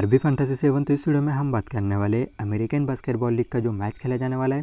RB fantasy seven तो इस video में हम बात करने वाले अमेरिकन बास्केटबॉल लीग का जो मैच खेला जाने वाला है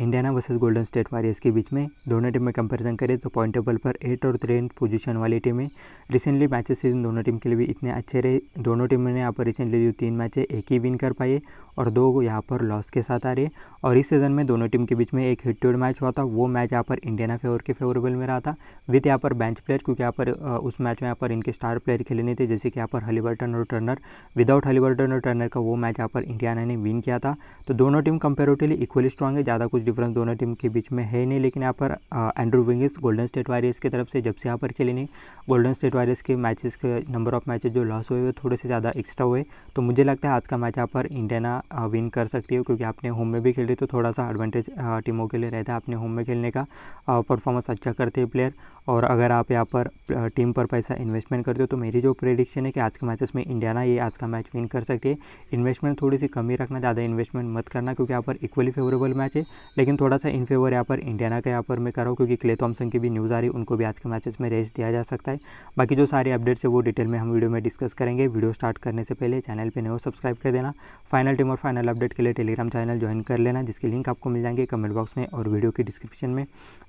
Indiana versus Golden State Warriors के बीच में दोनों टीम में कंपैरिजन करें तो पॉइंट टेबल पर एट और थ्री पोजीशन वाली टीमें रिसेंटली मैचेस सीजन दोनों टीम के लिए भी इतने अच्छे रहे दोनों टीमों ने यहाँ पर रिसेंटली जो तीन मैचें एक ही विन कर पाए और दो यहाँ पर लॉस के साथ आ रहे और इस सीज़न में दोनों टीम के बीच में एक हिट मैच हुआ था वो मैच यहाँ पर इंडियाना फेवर के फेवरेबल में रहा था विथ यहाँ पर बेंच प्लेयर क्योंकि यहाँ पर उस मैच में यहाँ पर इनके स्टार प्लेयर खेले नहीं थे जैसे कि यहाँ पर हलीबर्टन और टर्नर विदाउट हलीबर्टन और टर्नर का वो मैच यहाँ पर इंडियाना ने विन किया था तो दोनों टीम कंपेरेटिवली इक्वली स्ट्रॉन्ग है ज़्यादा कुछ डिफरेंस दोनों टीम के बीच में है नहीं लेकिन यहाँ पर एंड्रू विंगिस गोल्डन स्टेट वॉरियर्स की तरफ से जब से यहाँ पर खेले नहीं गोल्डन स्टेट वॉरियर्स के मैचेस के नंबर ऑफ मैचेस जो लॉस हुए हुए थोड़े से ज़्यादा एक्स्ट्रा हुए तो मुझे लगता है आज का मैच यहाँ पर इंडियाना विन कर सकती है क्योंकि आपने होम में भी खेले तो थोड़ा सा एडवांटेज टीमों के लिए रहता है अपने होम में खेलने का परफॉर्मेंस अच्छा करते हैं प्लेयर और अगर आप यहाँ पर टीम पर पैसा इन्वेस्टमेंट करते हो तो मेरी जो प्रेडिक्शन है कि आज के मैचेस में इंडिया ना ये आज का मैच विन कर सकती है इन्वेस्टमेंट थोड़ी सी कमी रखना ज़्यादा इन्वेस्टमेंट मत करना क्योंकि यहाँ पर इक्वली फेवरेबल मैच है लेकिन थोड़ा सा इन फेवर यहाँ पर इंडियाना का यहाँ पर मैं कर रहा हूँ क्योंकि क्ले थॉमसन की भी न्यूज़ आ रही है उनको भी आज के मैचेस में रेस्ट दिया जा सकता है बाकी जो सारे अपडेट्स है वो डिटेल में हम वीडियो में डिस्कस करेंगे वीडियो स्टार्ट करने से पहले चैनल पर नए हो सब्सक्राइब कर देना फाइनल टीम और फाइनल अपडेट के लिए टेलीग्राम चैनल ज्वाइन कर लेना जिसकी लिंक आपको मिल जाएंगे कमेंट बॉक्स में और वीडियो की डिस्क्रिप्शन में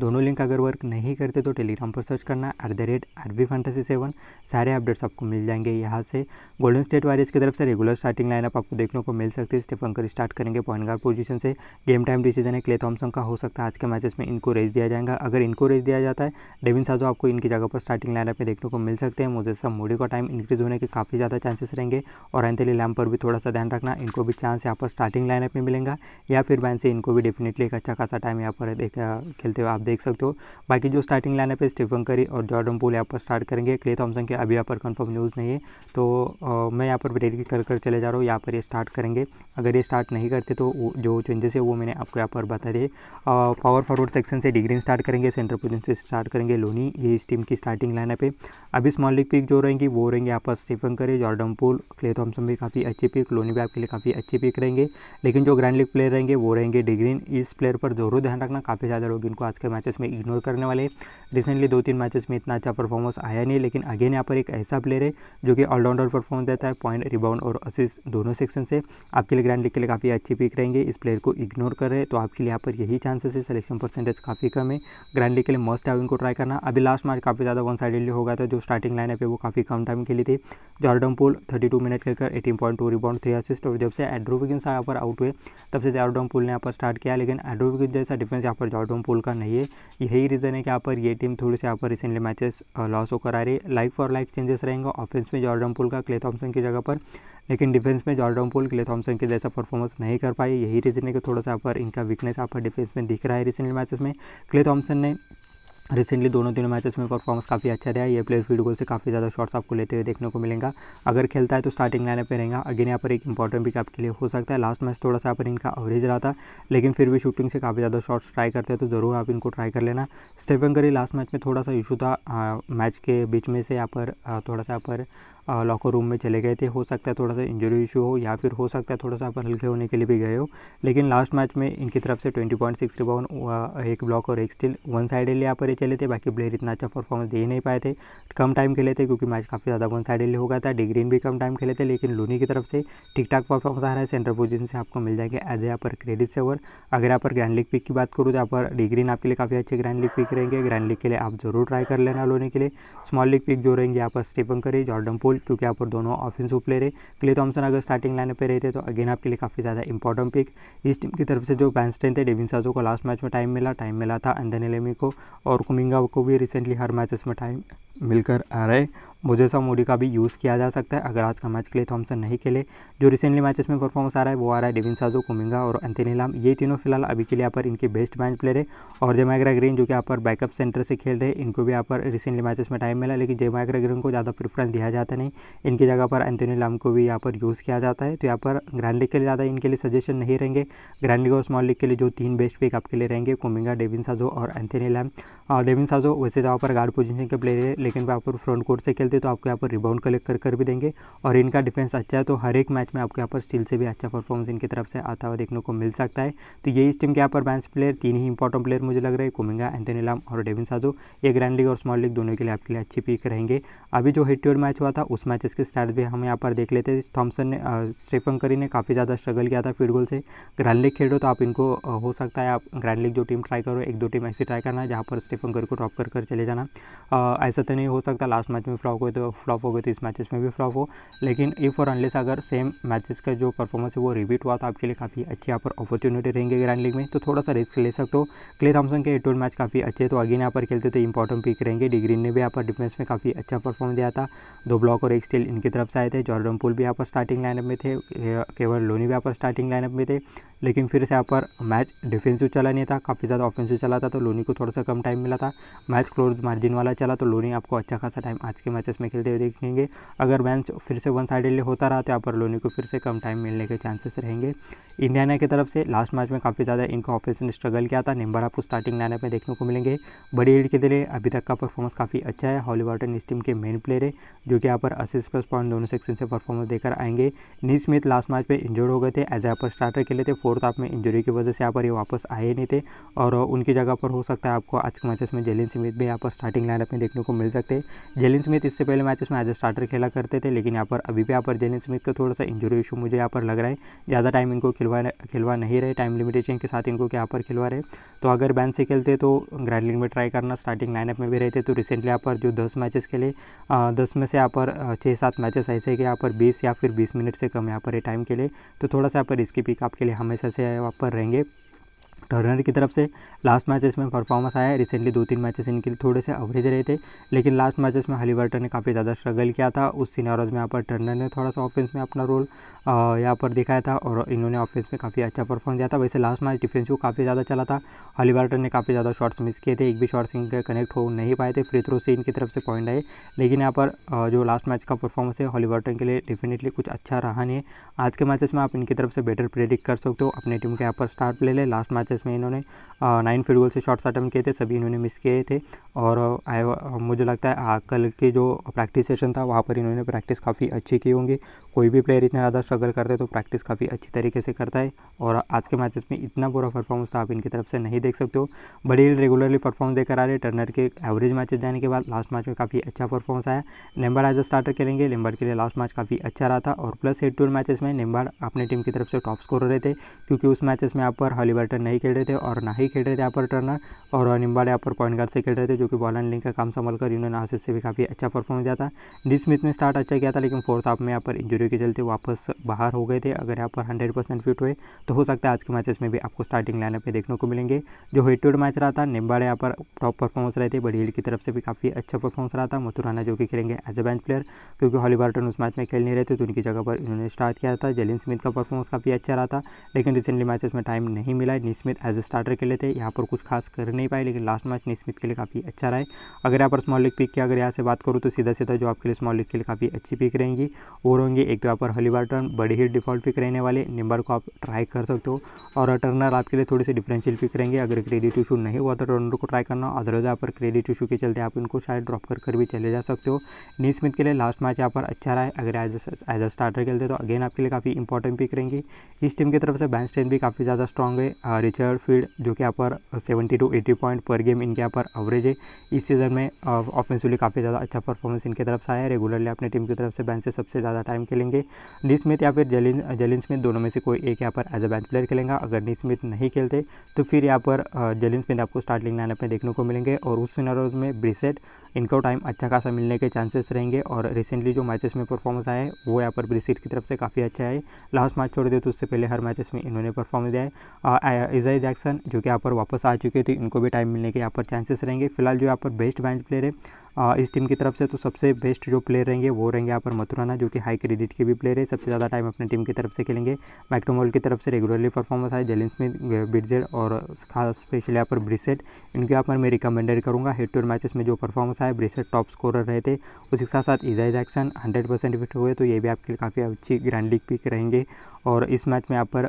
दोनों लिंक अगर वर्क नहीं करते तो टेलीग्राम कॉम पर सर्च करना at the rate R B fantasy seven सारे अपडेट्स आपको मिल जाएंगे यहाँ से गोल्डन स्टेट वारियर्स की तरफ से रेगुलर स्टार्टिंग लाइनअप आपको देखने को मिल सकती है स्टेफन कर स्टार्ट करेंगे पॉइंट गार्ड पोजीशन से गेम टाइम डिसीजन है क्ले थॉमसन का हो सकता है आज के मैचेस में इनको रेस दिया जाएगा अगर इनको रेस दिया जाता है डेविन साजो आपको इनकी जगह पर स्टार्टिंग लाइनअप में देखने को मिल सकते हैं मुझे सब मोडी का टाइम इंक्रीज होने के काफ़ी ज़्यादा चांसेस रहेंगे और एंथली लैम पर भी थोड़ा सा ध्यान रखना इनको भी चांस यहाँ पर स्टार्टिंग लाइनअप में मिलेगा या फिर बैन से इनको भी डेफिनेटली एक अच्छा खासा टाइम यहाँ पर खेलते हुए आप देख सकते हो बाकी जो स्टार्टिंग लाइनअप पे स्टीफन करी और जॉर्डन पूल यहाँ पर स्टार्ट करेंगे क्ले थॉमसन के अभी यहाँ पर कंफर्म न्यूज़ नहीं है तो आ, मैं यहाँ पर ब्रेड कर कर चले जा रहा हूँ यहाँ पर ये स्टार्ट करेंगे अगर ये स्टार्ट नहीं करते तो जो चेंजेस है वो मैंने आपको यहाँ पर बता दिए पावर फॉरवर्ड सेक्शन से डिग्रीन स्टार्ट करेंगे सेंट्रल पोजिशन से स्टार्ट करेंगे लोनी ये इस टीम की स्टार्टिंग लाइन है अभी स्मॉल लीग पिक जो रहेंगी वो रहेंगे यहाँ पर स्टीफन करी जॉर्डन पुल क्ले थॉमसन भी काफ़ी अच्छी पिक लोनी भी आपके लिए काफ़ी अच्छी पिक रहेंगे लेकिन जो ग्रैंड लीग प्लेयर रहेंगे वो रहेंगे डिग्रीन इस प्लेयर पर जरूर ध्यान रखना काफ़ी ज़्यादा लोग इनको आज के मैचेस में इग्नोर करने वाले रिसेंट रिसेंटली दो तीन मैचेस में इतना अच्छा परफॉर्मेंस आया नहीं लेकिन अगेन यहाँ पर एक ऐसा प्लेयर है जो कि ऑलराउंडर परफॉर्मेंस देता है पॉइंट रिबाउंड और असिस्ट दोनों सेक्शन से आपके लिए ग्रैंड लीग के लिए काफ़ी अच्छी पिक रहेंगे इस प्लेयर को इग्नोर कर रहे तो आपके लिए यहाँ पर यही चांसेस है सिलेक्शन परसेंटेज काफ़ी कम है ग्रैंड लीग के लिए मस्ट है उनको ट्राई करना अभी लास्ट मैच काफ़ी ज़्यादा वन साइडेडली हो गया था जो स्टार्टिंग लाइन है वो काफ़ी कम टाइम खेली थी Jordan Poole thirty two minute खेलकर eighteen point two rebound three assist और जब से एड्रोविगिन विगिन्स यहाँ पर आउट हुए तब से जॉर्डन पुल ने यहाँ पर स्टार्ट किया लेकिन एड्रोविगिन जैसा डिफेंस यहाँ पर जॉर्डन पुल का नहीं है यही रीज़न है कि यहाँ पर ये टीम थोड़े से यहाँ पर रिसेंटली मैचेस लॉस होकर आ रही है लाइक फॉर लाइक चेंजेस रहेंगे ऑफेंस में जॉर्डन पुल का क्ले थॉमसन की जगह पर लेकिन डिफेंस में जॉर्डन पुल क्ले थॉमसन के जैसा परफॉर्मेंस नहीं कर पाए यही रीज़न है कि थोड़ा सा यहाँ पर इनका वीकनेस यहाँ पर डिफेंस में दिख रहा है रिसेंटली मैचेस में क्ले थॉमसन ने रिसेंटली दोनों तीनों मैचेस में परफॉर्मेंस काफ़ी अच्छा रहा है ये प्लेयर फील्ड गोल से काफ़ी ज़्यादा शॉट्स आपको लेते हुए देखने को मिलेगा अगर खेलता है तो स्टार्टिंग लाइनअप पे रहेगा अगेन यहाँ पर एक इंपॉर्टेंट पिक आपके लिए हो सकता है लास्ट मैच थोड़ा सा यहाँ पर इनका एवरेज रहा था लेकिन फिर भी शूटिंग से काफ़ी ज़्यादा शॉट्स ट्राई करते हैं तो ज़रूर आप इनको ट्राई कर लेना स्टेफन करी लास्ट मैच में थोड़ा सा इशू था मैच के बीच में से यहाँ पर थोड़ा सा यहाँ पर लॉकर रूम में चले गए थे हो सकता है थोड़ा सा इंजरी इशू हो या फिर हो सकता है थोड़ा सा आप हल्के होने के लिए भी गए हो लेकिन लास्ट मैच में इनकी तरफ से ट्वेंटी पॉइंट सिक्स रिबाउंड एक ब्लॉक और एक स्टिल वन साइडेडली यहाँ पर चले थे बाकी प्लेयर इतना अच्छा परफॉर्मेंस दे ही नहीं पाए थे कम टाइम खेले थे क्योंकि मैच काफ़ी ज़्यादा वन साइडेडली हो गया था डिग्रीन भी कम टाइम खेले थे लेकिन लूनी की तरफ से ठीक ठाक परफॉर्मेंस आ रहा है सेंटर पोजिशन से आपको मिल जाएंगे एज ए पर क्रेडिट सेवर अगर आप पर ग्रैंड लीग पिक की बात करूँ तो यहाँ पर डिग्रीन आपके लिए काफ़ी अच्छे ग्रैंड लीग पिक रहेंगे ग्रैंड लीग के लिए आप जरूर ट्राई कर लेना लोने के लिए स्मॉल लीग पिक जो रहेंगे यहाँ पर स्टीफन करी जॉर्डन पोल बोल्ड क्योंकि यहाँ पर दोनों ऑफेंसिव प्लेयर है क्ले थॉमसन अगर स्टार्टिंग लाइनअप पे थे तो अगेन आपके लिए काफ़ी ज़्यादा इंपॉर्टेंट पिक इस टीम की तरफ से जो बैन स्टेन थे डेविन साजो को लास्ट मैच में टाइम मिला टाइम मिला था अंधन एलेमी को और कुमिंगा को भी रिसेंटली हर मैचेस में टाइम मिलकर आ रहा है मुजेसा मोडी का भी यूज़ किया जा सकता है अगर आज का मैच के लिए थॉमसन नहीं खेले जो रिसेंटली मैचेस में परफॉर्मेंस आ रहा है वो आ रहा है डेविन साजो कुमिंगा और अंतनी लाम ये तीनों फिलहाल अभी के लिए यहाँ पर इनके बेस्ट मैच प्लेयर है और जमैगरा ग्रीन जो कि यहाँ पर बैकअप सेंटर से खेल रहे हैं इनको भी यहाँ पर रिसेंटली मैचेस में टाइम मिला लेकिन जमैगरा ग्रीन को ज़्यादा प्रेफरेंस दिया जाता नहीं इनकी जगह पर अंतनी लाम को भी यहाँ पर यूज़ किया जाता है तो यहाँ पर ग्रैंड लीग के लिए ज़्यादा इनके लिए सजेशन नहीं रहेंगे ग्रैंड लीग और स्मॉल लीग के लिए जो तीन बेस्ट पिक आपके लिए रहेंगे कुमिंगा डेविन साजो और एंथनी लैम डेविन साजो वैसे जहाँ तो पर गार्ड पोजिशन के प्लेयर है लेकिन वहाँ पर फ्रंट कोर्ट से खेलते हैं तो आपको यहाँ पर रिबाउंड कलेक्ट कर कर भी देंगे और इनका डिफेंस अच्छा है तो हर एक मैच में आपको यहाँ पर स्टिल से भी अच्छा परफॉर्मेंस इनकी तरफ से आता हुआ देखने को मिल सकता है तो ये इस टीम के यहाँ पर बैंस प्लेयर तीन ही इंपॉर्टेंट प्लेयर मुझे लग रहा है कुमिंगा एंथनी लाम और डेविन साजो ये ग्रैंड लीग और स्मॉल लीग दोनों के लिए आपके लिए अच्छी पिक रहेंगे अभी जो हिट ट्योर मैच हुआ था उस मैचेस के स्टार्ट भी हम यहाँ पर देख लेते हैं थॉमसन ने स्टेफन करी ने काफ़ी ज़्यादा स्ट्रगल किया था फील्ड गोल से ग्रैंड लीग खेलो तो आप इनको हो सकता है आप ग्रैंड लीग जो टीम ट्राई करो एक दो टीम ऐसी ट्राई करना जहाँ पर स्टेफन करी को ड्रॉप कर चले जाना ऐसा तो नहीं हो सकता लास्ट मैच में फ्लॉक हुए तो फ्लॉप हो गए तो इस मैचेस में भी फ्लॉप हो लेकिन इफ़ और अनलेस अगर सेम मैचेस का जो परफॉर्मेंस है वो रिपीट हुआ तो आपके लिए काफ़ी अच्छी यहाँ पर अपॉर्चुनिटी रहेंगे ग्रैंड लीग में तो थोड़ा सा रिस्क ले सकते हो क्ले थॉमसन के एटोल मैच काफ़ी अच्छे तो अगेन यहाँ पर खेलते तो इंपॉर्टेंट पिक रहेंगे डिग्रीन ने भी यहाँ पर डिफेंस में काफ़ी अच्छा परफॉर्म दिया था दो ब्लॉक और एक स्टील इनकी तरफ से आए थे जॉर्डन पुल भी यहाँ पर स्टार्टिंग लाइनअप में थे केवल लोनी भी यहाँ पर स्टार्टिंग लाइनअप में थे लेकिन फिर से यहाँ पर मैच डिफेंसिव चला नहीं था काफ़ी ज़्यादा ऑफेंसिव चला था तो लोनी को थोड़ा सा कम टाइम मिला था मैच क्लोज मार्जिन वाला चला तो लोनी आपको अच्छा खासा टाइम आज के मैच मैचेस में खेलते हुए देखेंगे अगर मैच फिर से वन साइडेडली होता रहा तो यहाँ पर लोनी को फिर से कम टाइम मिलने के चांसेस रहेंगे इंडियाना की तरफ से लास्ट मैच में काफ़ी ज़्यादा इनको ऑफिस ने स्ट्रगल किया था नंबर आपको स्टार्टिंग लाइनअप में देखने को मिलेंगे बड़ी एड के लिए अभी तक का परफॉर्मेंस काफ़ी अच्छा है हॉली इस टीम के मेन प्लेयर है जो कि यहाँ पर असिस प्लस पॉइंट दोनों सेक्शन से परफॉर्मेंस देकर आएंगे नी स्मिथ लास्ट मैच में इंजर्ड हो गए थे एज यहाँ पर स्टार्टर खेले थे फोर्थ हाफ में इंजरी की वजह से यहाँ पर ये वापस आए नहीं थे और उनकी जगह पर हो सकता है आपको आज के मैचेस में जेलिन स्मिथ भी यहाँ पर स्टार्टिंग लाइनअप में देखने को मिल सकते हैं जेलिन स्मिथ इस इससे पहले मैच में एज ए स्टार्टर खेला करते थे लेकिन यहाँ पर अभी भी यहाँ पर जेलन स्मिथ का थोड़ा सा इंजरी इशू मुझे यहाँ पर लग रहा है ज़्यादा टाइम इनको खिलवा खिलवा नहीं रहे टाइम लिमिटेशन के साथ इनको यहाँ पर खिलवा रहे तो अगर बैन से खेलते तो ग्रैंडलिंग में ट्राई करना स्टार्टिंग लाइनअप में भी रहते तो रिसेंटली यहाँ पर जो दस मैचेस खेले दस में से यहाँ पर छः सात मैचेस ऐसे कि यहाँ पर बीस या फिर बीस मिनट से कम यहाँ पर टाइम के लिए तो थोड़ा सा यहाँ पर इसकी पिक आपके लिए हमेशा से यहाँ पर रहेंगे टर्नर की तरफ से लास्ट मैचेस में परफॉर्मेंस आया है रिसेंटली दो तीन मैचेस इनके थोड़े से एवरेज रहे थे लेकिन लास्ट मैचेस में हलीवर्टन ने काफ़ी ज़्यादा स्ट्रगल किया था उस सिनारोज में यहाँ पर टर्नर ने थोड़ा सा ऑफेंस में अपना रोल यहाँ पर दिखाया था और इन्होंने ऑफेंस में काफ़ी अच्छा परफॉर्म दिया था वैसे लास्ट मैच डिफेंस को काफ़ी ज़्यादा चला था हलीवर्टन ने काफ़ी ज़्यादा शॉट्स मिस किए थे एक भी शॉट्स इनके कनेक्ट हो नहीं पाए थे फ्री थ्रो से इनकी तरफ से पॉइंट आए लेकिन यहाँ पर जो लास्ट मैच का परफॉर्मेंस है हॉलीवर्टन के लिए डेफिनेटली कुछ अच्छा रहा नहीं आज के मैचेस में आप इनकी तरफ से बेटर प्रेडिक्ट कर सकते हो अपनी टीम के यहाँ पर स्टार प्ले लास्ट मैचेस में इन्होंने नाइन फील्ड गोल से शॉट्स अटैम्प किए थे सभी इन्होंने मिस किए थे और आई मुझे लगता है कल के जो प्रैक्टिस सेशन था वहाँ पर इन्होंने प्रैक्टिस काफ़ी अच्छी की होंगी कोई भी प्लेयर इतना ज़्यादा स्ट्रगल करते तो प्रैक्टिस काफ़ी अच्छी तरीके से करता है और आज के मैचेस में इतना बुरा परफॉर्मेंस था तो आप इनकी तरफ से नहीं देख सकते हो बड़ी रेगुलरली परफॉर्मेंस देकर आ रहे टर्नर के एवरेज मैचेस जाने के बाद लास्ट मैच में काफ़ी अच्छा परफॉर्मेंस आया नेम्बर एज अ स्टार्टर खेलेंगे लिम्बर के लिए लास्ट मैच काफ़ी अच्छा रहा था और प्लस हेड टूर मैचेस में नेम्बार अपने टीम की तरफ से टॉप स्कोर रहे थे क्योंकि उस मैचेस में आप पर हॉलीबर्टन नहीं खेल रहे थे और ना ही खेल रहे थे यहाँ पर टर्नर और निम्बाड़ यहाँ पर पॉइंट गार्ड से खेल रहे थे जो कि बॉल एंड लिंक का काम संभाल कर इन्होंने आशीष से भी काफ़ी अच्छा परफॉर्म किया था डी स्मिथ ने स्टार्ट अच्छा किया था लेकिन फोर्थ हाफ में यहाँ पर इंजरी के चलते वापस बाहर हो गए थे अगर यहाँ पर हंड्रेड परसेंट फिट हुए तो हो सकता है आज के मैचेस में भी आपको स्टार्टिंग लाइनअप पर देखने को मिलेंगे जो हेड टू हेड मैच रहा था निम्बाड़े यहाँ पर टॉप परफॉर्मेंस रहे थे बड़ी हिल की तरफ से भी काफ़ी अच्छा परफॉर्मेंस रहा था मथुराना जो कि खेलेंगे एज ए बेंच प्लेयर क्योंकि हॉली बार्टन उस मैच में खेल नहीं रहे थे तो उनकी जगह पर इन्होंने स्टार्ट किया था जेलिन स्मिथ का परफॉर्मेंस काफ़ी अच्छा रहा था लेकिन रिसेंटली मैचेस में टाइम नहीं मिला निस्मित स्मिथ एज ए स्टार्टर के लेते थे यहाँ पर कुछ खास कर नहीं पाए लेकिन लास्ट मैच निक स्मिथ के लिए काफ़ी अच्छा रहा है अगर यहाँ पर स्मॉल लिग पिक की अगर यहाँ से बात करूँ तो सीधा सीधा जो आपके लिए स्मॉल लिग के लिए काफ़ी अच्छी पिक रहेंगी और होंगे एक तो यहाँ पर हली बार्टन बड़ी ही डिफॉल्ट पिक रहने वाले निम्बर को आप ट्राई कर सकते हो और टर्नर आपके लिए थोड़ी सी डिफरेंशियल पिक रहेंगे अगर क्रेडिट इशू नहीं हुआ तो टर्नर को ट्राई करना अदरवाइज यहाँ पर क्रेडिट इशू के चलते आप इनको शायद ड्रॉप कर कर भी चले जा सकते हो नी स्मिथ के लिए लास्ट मैच यहाँ पर अच्छा रहा है अगर एज अ स्टार्टर खेलते तो अगेन आपके लिए काफ़ी इंपॉर्टेंट पिक रहेंगी इस टीम की तरफ से बैंक स्टेन भी काफ़ी ज़्यादा स्ट्रॉन्ग है रिचर्ड मिस्टर फील्ड जो कि यहाँ पर सेवेंटी टू एटी पॉइंट पर गेम इनके यहाँ पर एवरेज है इस सीज़न में ऑफेंसिवली uh, काफ़ी ज़्यादा अच्छा परफॉर्मेंस इनकी तरफ से आया है रेगुलरली अपने टीम की तरफ से बैंक से सबसे ज़्यादा टाइम खेलेंगे डी स्मिथ या फिर जलिन जलिन स्मिथ दोनों में से कोई एक यहाँ पर एज अ बैंक प्लेयर खेलेंगे अगर डी स्मिथ नहीं खेलते तो फिर यहाँ पर जलिन uh, स्मिथ आपको स्टार्टिंग लाइनअप में देखने को मिलेंगे और उस सिनारोज में ब्रिसेट इनको टाइम अच्छा खासा मिलने के चांसेस रहेंगे और रिसेंटली जो मैचेस में परफॉर्मेंस आया है वो यहाँ पर ब्रिसेट की तरफ से काफ़ी अच्छा है लास्ट मैच छोड़ दे तो उससे पहले हर मैचेस में इन्होंने परफॉर्मेंस दिया है uh, ट्रेस जैक्सन जो कि यहाँ पर वापस आ चुके थे इनको भी टाइम मिलने के यहाँ पर चांसेस रहेंगे फिलहाल जो यहाँ पर बेस्ट बेंच प्लेयर है इस टीम की तरफ से तो सबसे बेस्ट जो प्लेयर रहेंगे वो रहेंगे यहाँ पर मथुराना जो कि हाई क्रेडिट के भी प्लेयर है सबसे ज़्यादा टाइम अपनी टीम की तरफ से खेलेंगे मैक्टोमोल की तरफ से रेगुलरली परफॉर्मेंस आए जेलिन स्मिथ बिडजेड और खास स्पेशली यहाँ पर ब्रिसेट इनके यहाँ पर मैं रिकमेंडेड करूँगा हेड टूर मैचेस में जो परफॉर्मेंस आए ब्रिसेट टॉप स्कोर रहे थे उसी के साथ साथ Isaiah Jackson hundred percent fit हुए तो ये भी आपके लिए काफ़ी अच्छी ग्रैंड लीग पिक रहेंगे और इस मैच में यहाँ पर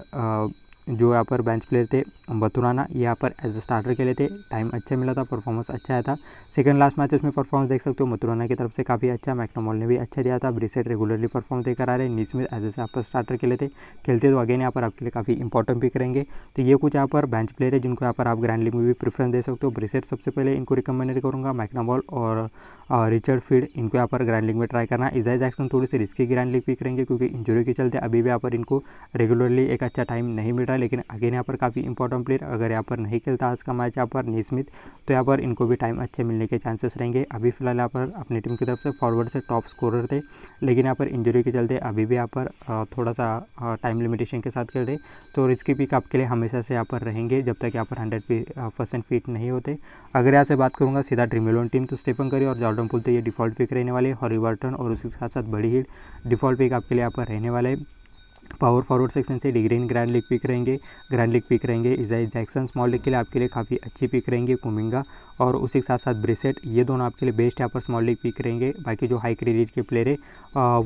जो यहाँ पर बेंच प्लेयर थे बतुराना यहाँ पर एज अ स्टार्टर के थे टाइम अच्छा मिला था परफॉर्मेंस अच्छा आया था सेकंड लास्ट मैचेस में परफॉर्मेंस देख सकते हो मथुराना की तरफ से काफ़ी अच्छा मैकनोमॉल ने भी अच्छा दिया था ब्रिसेट रेगुलरली परफॉर्म दे करा रहे निस्मित एज एस यहाँ पर स्टार्टर के लिए थे खेलते तो अगेन यहाँ पर आपके लिए काफ़ी इंपॉर्टेंट पिक रहेंगे तो ये कुछ यहाँ पर बेंच प्लेयर है जिनको यहाँ पर आप ग्रैंड लीग में भी प्रेफरेंस दे सकते हो ब्रिसेट सबसे पहले इनको रिकमेंडेड करूँगा मैकनोमॉल और रिचर्ड फील्ड इनको यहाँ पर ग्रैंड लीग में ट्राई करना इजाइज एक्शन थोड़ी सी रिस्की ग्रैंड लीग पिक रहेंगे क्योंकि इंजरी के चलते अभी भी यहाँ पर इनको रेगुलरली एक अच्छा टाइम नहीं मिल रहा है लेकिन अगेन यहाँ पर काफ़ी इंपॉर्टेंट प्लेयर अगर यहाँ पर नहीं खेलता आज का मैच यहाँ पर निस्मित तो यहाँ पर इनको भी टाइम अच्छे मिलने के चांसेस रहेंगे अभी फिलहाल यहाँ पर अपनी टीम की तरफ से फॉरवर्ड से टॉप स्कोरर थे लेकिन यहाँ पर इंजरी के चलते अभी भी यहाँ पर थोड़ा सा टाइम लिमिटेशन के साथ खेल रहे तो रिस्की पिक आपके लिए हमेशा से यहाँ पर रहेंगे जब तक यहाँ पर हंड्रेड परसेंट फिट नहीं होते अगर यहाँ से बात करूँगा सीधा इलेवन टीम तो स्टेफन करी और जॉर्डन पुल तो ये डिफॉल्ट पिक रहने वाले हॉरी और उसके साथ साथ बड़ी हिट डिफॉल्ट पिक आपके लिए यहाँ पर रहने वाले पावर फॉरवर्ड सेक्शन से डिग्रीन ग्रैंड लीग पिक रहेंगे ग्रैंड लीग पिक रहेंगे इजाई जैक्सन स्मॉल लीग के लिए आपके लिए काफ़ी अच्छी पिक रहेंगे कुमिंगा और उसी के साथ साथ ब्रेसेट ये दोनों आपके लिए बेस्ट यहाँ पर स्मॉल लीग पिक रहेंगे बाकी जो हाई क्रेडिट के प्लेयर है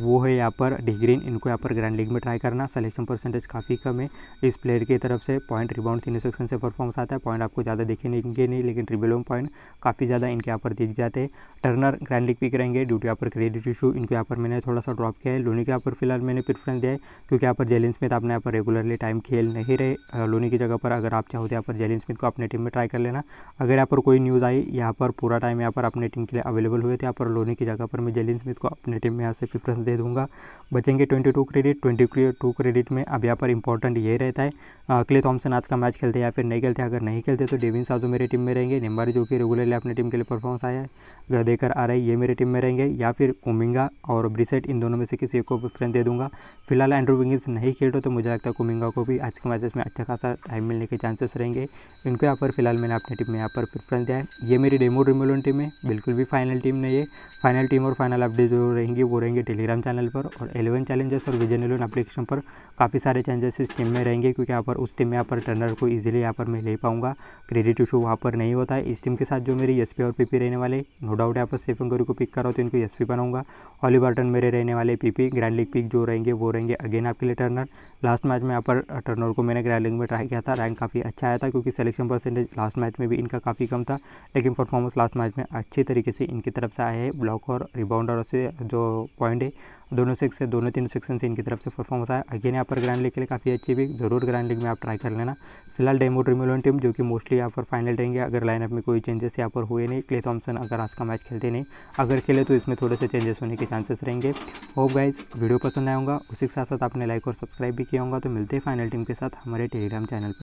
वो है यहाँ पर डिग्रीन इनको यहाँ पर ग्रैंड लीग में ट्राई करना सलेक्शन परसेंटेज काफ़ी कम है इस प्लेयर की तरफ से पॉइंट रिबाउंड तीनों सेक्शन से परफॉर्मेंस आता है पॉइंट आपको ज़्यादा देखेंगे नहीं नहीं लेकिन रिबेलोम पॉइंट काफ़ी ज़्यादा इनके यहाँ पर दिख जाते हैं टर्नर ग्रैंड लीग पिक रहेंगे ड्यू टू यहाँ पर क्रेडिट इशू इनको यहाँ पर मैंने थोड़ा सा ड्रॉप किया है लोनी के यहाँ पर फिलहाल मैंने प्रेफरेंस दिया है क्योंकि यहाँ पर जेलिन स्मिथ आपने यहाँ पर रेगुलरली टाइम खेल नहीं रहे लोनी की जगह पर अगर आप चाहो तो यहाँ पर जेलिन स्मिथ को अपने टीम में ट्राई कर लेना अगर यहाँ पर कोई न्यूज़ न्यूज़ आई यहाँ पर पूरा टाइम यहाँ पर अपने टीम के लिए अवेलेबल हुए थे यहाँ पर लोने की जगह पर मैं जेलिन स्मिथ को अपने टीम में यहाँ से प्रिफ्रेंस दे दूँगा बचेंगे twenty two credit twenty two credit में अब यहाँ पर इंपॉर्टेंट ये रहता है क्ले थॉमसन आज का मैच खेलते हैं या फिर नहीं खेलते अगर नहीं खेलते तो डेविन साजो मेरे टीम में रहेंगे निम्बारी जो कि रेगुलरली अपने टीम के लिए परफॉर्मेंस आया है देकर आ रही ये मेरे टीम में रहेंगे या फिर कोमिंगा और ब्रिसेट इन दोनों में से किसी को प्रिफ्रेंस दे दूँगा फिलहाल एंड्रू विंगिस नहीं खेल रहे तो मुझे लगता है कुमिंगा को भी आज के मैचेस में अच्छा खासा टाइम मिलने के चांसेस रहेंगे इनको यहाँ पर फिलहाल मैंने अपने टीम में यहाँ पर प्रिफ्रेंस दिया है ये मेरी डेमो रिमोलन टीम है बिल्कुल भी फाइनल टीम नहीं है फाइनल टीम और फाइनल अपडेट जो रहेंगी वो रहेंगे टेलीग्राम चैनल पर और एलेवन चैलेंजेस और विजन एलेवन अपलिकेशन पर काफ़ी सारे चैलेंजेस इस टीम में रहेंगे क्योंकि यहाँ पर उस टीम में यहाँ पर टर्नर को ईजिली यहाँ पर मैं ले पाऊँगा क्रेडिट इशू वहाँ पर नहीं होता है इस टीम के साथ जो मेरी एस और पी रहने वाले नो डाउट यहाँ पर सेफन गौरी को पिक करो तो इनको एस बनाऊंगा बनाऊँगा बार्टन मेरे रहने वाले पी ग्रैंड लीग पिक जो रहेंगे वो रहेंगे अगेन आपके लिए टर्नर लास्ट मैच में यहाँ पर टर्नर uh, को मैंने ग्रैंड लीग में ट्राई किया था रैंक काफ़ी अच्छा आया था क्योंकि सेलेक्शन परसेंटेज लास्ट मैच में भी इनका काफ़ी कम था लेकिन परफॉर्मेंस लास्ट मैच में अच्छी तरीके से इनकी तरफ से आया है ब्लॉक और रिबाउंडर से जो पॉइंट है दोनों सिक्स से दोनों तीनों सेक्शन से इनकी तरफ से परफॉर्मेंस आया अगेन यहाँ पर ग्रैंड लीग के लिए काफ़ी अच्छी भी जरूर ग्रैंड लीग में आप ट्राई कर लेना फिलहाल डेमो रिमोलन टीम जो कि मोस्टली यहाँ पर फाइनल रहेंगे अगर लाइनअप में कोई चेंजेस यहाँ पर हुए नहीं क्ले थॉम्सन अगर आज का मैच खेलते नहीं अगर खेले तो इसमें थोड़े से चेंजेस होने के चांसेस रहेंगे होप गाइज वीडियो पसंद आएगा उसी के साथ साथ आपने लाइक और सब्सक्राइब भी किया होगा तो मिलते हैं फाइनल टीम के साथ हमारे टेलीग्राम चैनल पर